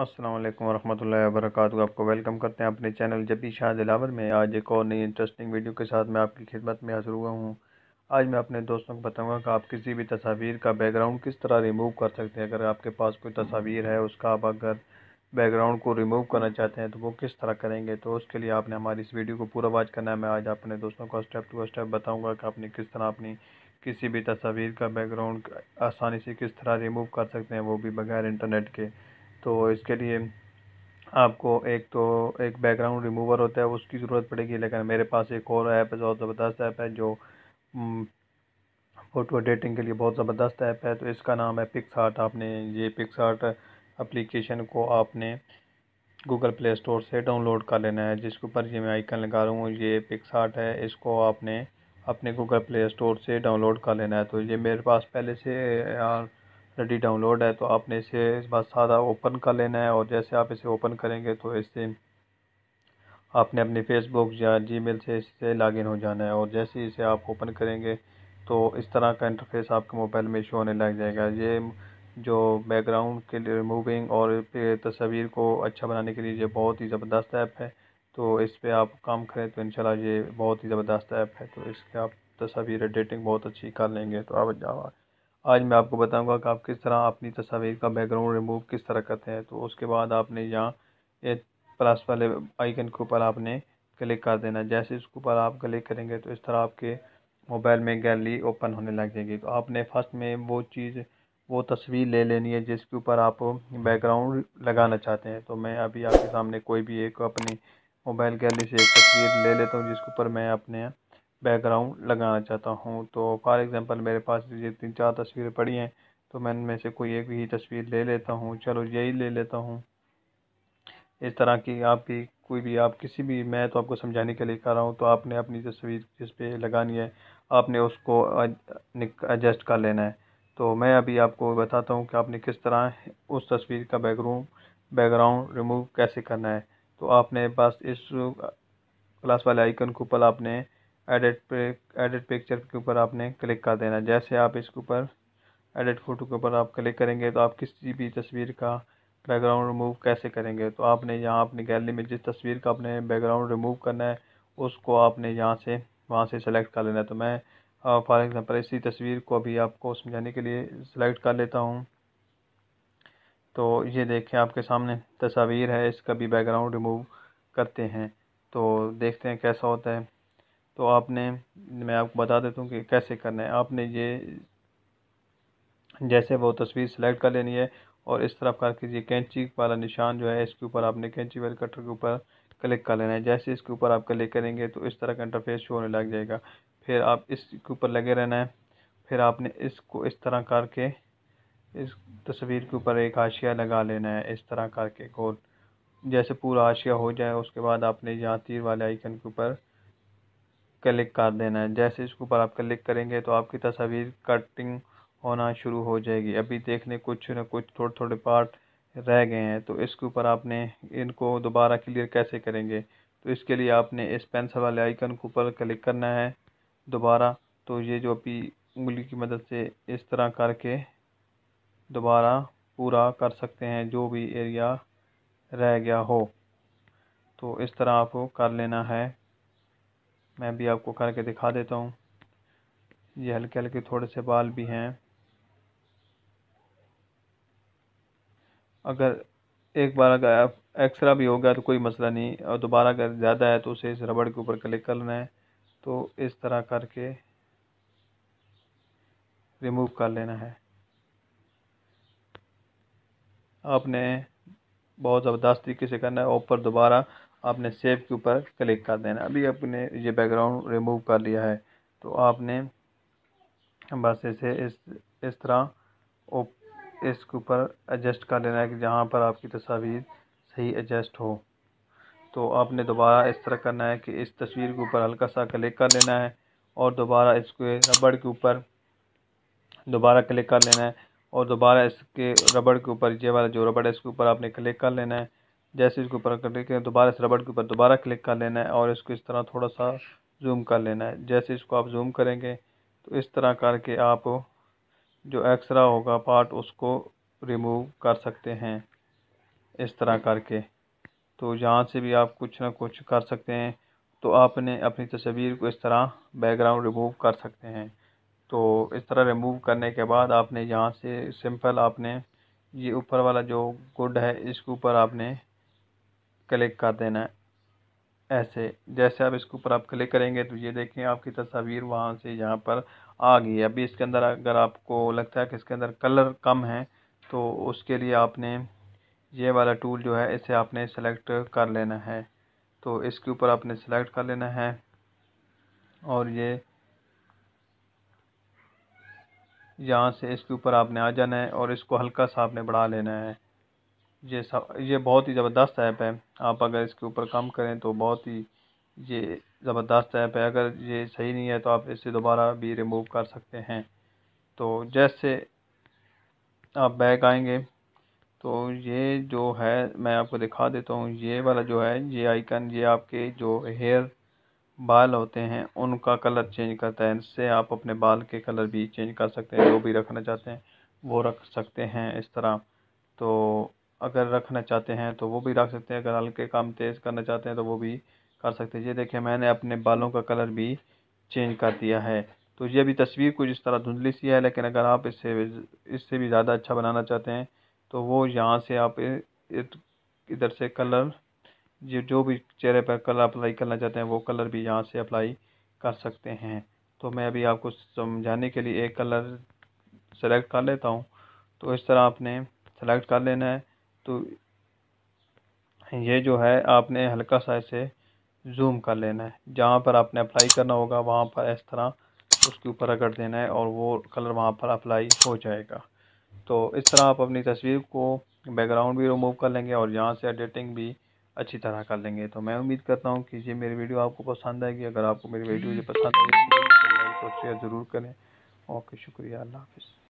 अस्सलाम वालेकुम वरहमतुल्लाहि वबरकातुहू आपको वेलकम करते हैं अपने चैनल जबी शाह दिलावर में आज एक और नई इंटरेस्टिंग वीडियो के साथ मैं आपकी खिदमत में हाजिर हुआ हूँ आज मैं अपने दोस्तों को बताऊँगा कि आप किसी भी तस्वीर का बैकग्राउंड किस तरह रिमूव कर सकते हैं अगर आपके पास कोई तस्वीर है उसका आप अगर बैकग्राउंड को रिमूव करना चाहते हैं तो वो किस तरह करेंगे तो उसके लिए आपने हमारी इस वीडियो को पूरा वाच करना है मैं आज अपने दोस्तों को स्टेप टू स्टेप बताऊँगा कि आपने किस तरह अपनी किसी भी तस्वीर का बैकग्राउंड आसानी से किस तरह रिमूव कर सकते हैं वो भी बगैर इंटरनेट के तो इसके लिए आपको एक तो एक बैकग्राउंड रिमूवर होता है उसकी ज़रूरत पड़ेगी लेकिन मेरे पास एक और ऐप है बहुत ज़बरदस्त ऐप है जो फ़ोटो हम्म, एडिटिंग के लिए बहुत ज़बरदस्त ऐप है तो इसका नाम है पिक्स आपने ये पिक्स आर्ट अप्लीकेशन को आपने गूगल प्ले स्टोर से डाउनलोड कर लेना है जिसके ऊपर ये मैं आइकन लगा रहा हूँ ये पिक्स है इसको आपने अपने गूगल प्ले स्टोर से डाउनलोड कर लेना है तो ये मेरे पास पहले से रेडी डाउनलोड है तो आपने इसे बस सादा ओपन कर लेना है और जैसे आप इसे ओपन करेंगे तो इससे आपने अपने फेसबुक या जीमेल से इससे लॉगिन हो जाना है और जैसे ही इसे आप ओपन करेंगे तो इस तरह का इंटरफेस आपके मोबाइल में शो होने लग जाएगा ये जो बैकग्राउंड के लिए रिमूविंग और तस्वीर को अच्छा बनाने के लिए ये बहुत ही ज़बरदस्त ऐप है तो इस पर आप काम करें तो इंशाल्लाह ये बहुत ही ज़बरदस्त ऐप है तो इसके आप तस्वीर एडिटिंग बहुत अच्छी कर लेंगे तो आप जाओ आज मैं आपको बताऊंगा कि आप किस तरह अपनी तस्वीर का बैकग्राउंड रिमूव किस तरह करते हैं तो उसके बाद आपने यहाँ प्लस वाले आइकन के ऊपर आपने क्लिक कर देना जैसे इसके ऊपर आप क्लिक करेंगे तो इस तरह आपके मोबाइल में गैलरी ओपन होने लग जाएगी तो आपने फर्स्ट में वो चीज़ वो तस्वीर ले लेनी है जिसके ऊपर आप बैकग्राउंड लगाना चाहते हैं तो मैं अभी आपके सामने कोई भी एक अपनी मोबाइल गैलरी से एक तस्वीर ले लेता हूँ जिसके ऊपर मैं अपने बैकग्राउंड लगाना चाहता हूँ तो फॉर एग्ज़ाम्पल मेरे पास ये तीन चार तस्वीरें पड़ी हैं तो मैं इनमें से कोई एक ही तस्वीर ले लेता हूँ चलो यही ले लेता हूँ इस तरह की आपकी कोई भी आप किसी भी मैं तो आपको समझाने के लिए कर रहा हूँ तो आपने अपनी तस्वीर जिस पे लगानी है आपने उसको एडजस्ट कर लेना है तो मैं अभी आपको बताता हूँ कि आपने किस तरह उस तस्वीर का बैकग्राउंड बैकग्राउंड रिमूव कैसे करना है तो आपने बस इस प्लस वाले आइकन के ऊपर आपने एडिट पे एडिट पिक्चर के ऊपर आपने क्लिक कर देना जैसे आप इसके ऊपर एडिट फ़ोटो के ऊपर आप क्लिक करेंगे तो आप किसी भी तस्वीर का बैकग्राउंड रिमूव कैसे करेंगे तो आपने यहाँ अपनी गैलरी में जिस तस्वीर का आपने बैकग्राउंड रिमूव करना है उसको आपने यहाँ से वहाँ से सेलेक्ट कर लेना है तो मैं फॉर एग्ज़ाम्पल इसी तस्वीर को भी आपको समझाने के लिए सेलेक्ट कर लेता हूँ तो ये देखें आपके सामने तस्वीर है इसका भी बैकग्राउंड रिमूव करते हैं तो देखते हैं कैसा होता है तो आपने मैं आपको बता देता हूँ कि कैसे करना है आपने ये जैसे वो तस्वीर सेलेक्ट कर लेनी है और इस तरफ कर ये कैंची वाला निशान जो है इसके ऊपर आपने कैंची वाले कटर के ऊपर क्लिक कर लेना है जैसे इसके ऊपर आप क्लिक करेंगे तो इस तरह का इंटरफेस शो होने लग जाएगा फिर आप इसके ऊपर लगे रहना है फिर आपने इसको इस तरह करके इस तस्वीर के ऊपर एक आशिया लगा लेना है इस तरह करके गोल जैसे पूरा आशिया हो जाए उसके बाद आपने यहाँ तीर वाले आइकन के ऊपर क्लिक कर देना है जैसे इसके ऊपर आप क्लिक करेंगे तो आपकी तस्वीर कटिंग होना शुरू हो जाएगी अभी देखने कुछ ना कुछ थोड़े थोड़े पार्ट रह गए हैं तो इसके ऊपर आपने इनको दोबारा क्लियर कैसे करेंगे तो इसके लिए आपने इस पेंसिल वाले आइकन के ऊपर क्लिक करना है दोबारा तो ये जो अभी उंगली की मदद से इस तरह करके दोबारा पूरा कर सकते हैं जो भी एरिया रह गया हो तो इस तरह आपको कर लेना है मैं भी आपको करके दिखा देता हूँ ये हल्के हल्के थोड़े से बाल भी हैं अगर एक बार अगर एक्स्ट्रा भी हो गया तो कोई मसला नहीं और दोबारा अगर ज़्यादा है तो उसे इस रबड़ के ऊपर क्लिक करना है तो इस तरह करके रिमूव कर लेना है आपने बहुत ज़बरदस्त तरीके से करना है ऊपर दोबारा आपने सेव के ऊपर क्लिक कर देना अभी आपने ये बैकग्राउंड रिमूव कर लिया है तो आपने बस इसे इस इस तरह इसके ऊपर एडजस्ट कर लेना है कि जहाँ पर आपकी तस्वीर सही एडजस्ट हो तो आपने दोबारा इस तरह करना है कि इस तस्वीर के ऊपर हल्का सा क्लिक कर लेना है और दोबारा इसके रबड़ के ऊपर दोबारा क्लिक कर लेना है और दोबारा इसके रबड़ के ऊपर ये वाला जो रबड़ है इसके ऊपर आपने क्लिक कर लेना है जैसे इसके ऊपर क्लिक करें दोबारा इस रबड़ के ऊपर दोबारा क्लिक कर लेना है और इसको इस तरह थोड़ा सा जूम कर लेना है जैसे इसको आप जूम करेंगे तो इस तरह करके आप जो एक्सरा होगा पार्ट उसको रिमूव कर सकते हैं इस तरह करके तो यहाँ से भी आप कुछ ना कुछ कर सकते हैं तो आपने अपनी तस्वीर को इस तरह बैकग्राउंड रिमूव कर सकते हैं तो इस तरह रिमूव करने के बाद आपने यहाँ से सिंपल आपने ये ऊपर वाला जो गुड है इसके ऊपर आपने क्लिक कर देना है ऐसे जैसे आप इसके ऊपर आप क्लिक करेंगे तो ये देखें आपकी तस्वीर वहाँ से यहाँ पर आ गई है अभी इसके अंदर अगर आपको लगता है कि इसके अंदर कलर कम है तो उसके लिए आपने ये वाला टूल जो है इसे आपने सेलेक्ट कर लेना है तो इसके ऊपर आपने सेलेक्ट कर लेना है और ये यहाँ से इसके ऊपर आपने आ जाना है और इसको हल्का सा आपने बढ़ा लेना है ये सब ये बहुत ही ज़बरदस्त ऐप है आप अगर इसके ऊपर काम करें तो बहुत ही ये ज़बरदस्त ऐप है अगर ये सही नहीं है तो आप इसे दोबारा भी रिमूव कर सकते हैं तो जैसे आप बैग आएंगे तो ये जो है मैं आपको दिखा देता हूँ ये वाला जो है ये आइकन ये आपके जो हेयर बाल होते हैं उनका कलर चेंज करता है इससे आप अपने बाल के कलर भी चेंज कर सकते हैं जो भी रखना चाहते हैं वो रख सकते हैं इस तरह तो अगर रखना चाहते हैं तो वो भी रख सकते हैं अगर हल्के काम तेज़ करना चाहते हैं तो वो भी कर सकते हैं ये देखिए मैंने अपने बालों का कलर भी चेंज कर दिया है तो ये भी तस्वीर कुछ इस तरह धुंधली सी है लेकिन अगर आप इससे इससे भी ज़्यादा अच्छा बनाना चाहते हैं तो वो यहाँ से आप इधर से कलर ये जो भी चेहरे पर कलर अप्लाई करना चाहते हैं वो कलर भी यहाँ से अप्लाई कर सकते हैं तो मैं अभी आपको समझाने के लिए एक कलर सेलेक्ट कर लेता हूँ तो इस तरह आपने सेलेक्ट कर लेना है तो ये जो है आपने हल्का सा ऐसे जूम कर लेना है जहाँ पर आपने अप्लाई करना होगा वहाँ पर इस तरह उसके ऊपर रगड़ देना है और वो कलर वहाँ पर अप्लाई हो जाएगा तो इस तरह आप अपनी तस्वीर को बैकग्राउंड भी रिमूव कर लेंगे और यहाँ से एडिटिंग भी अच्छी तरह कर लेंगे तो मैं उम्मीद करता हूँ कि ये मेरी वीडियो आपको पसंद आएगी अगर आपको मेरी वीडियो पसंद आएगी तो शेयर ज़रूर करें ओके शुक्रिया अल्लाह हाफिज़